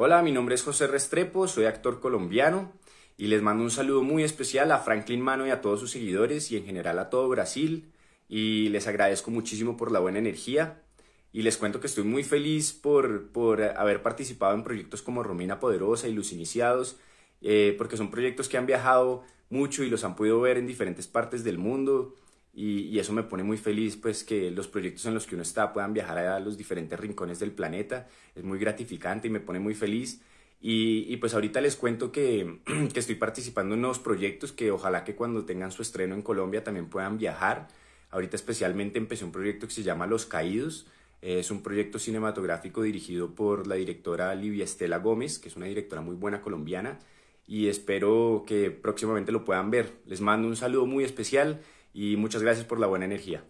Hola, mi nombre es José Restrepo, soy actor colombiano y les mando un saludo muy especial a Franklin Mano y a todos sus seguidores y en general a todo Brasil y les agradezco muchísimo por la buena energía y les cuento que estoy muy feliz por, haber participado en proyectos como Romina Poderosa y los Iniciados eh, porque son proyectos que han viajado mucho y los han podido ver en diferentes partes del mundo y, eso me pone muy feliz, pues que los proyectos en los que uno está puedan viajar a los diferentes rincones del planeta, es muy gratificante y me pone muy feliz. Y, pues ahorita les cuento que, que estoy participando en nuevos proyectos que ojalá que cuando tengan su estreno en Colombia también puedan viajar. Ahorita especialmente empecé un proyecto que se llama Los Caídos. Eh, es un proyecto cinematográfico dirigido por la directora Livia Estela Gómez, que es una directora muy buena colombiana, y espero que próximamente lo puedan ver. Les mando un saludo muy especial y muchas gracias por la buena energía.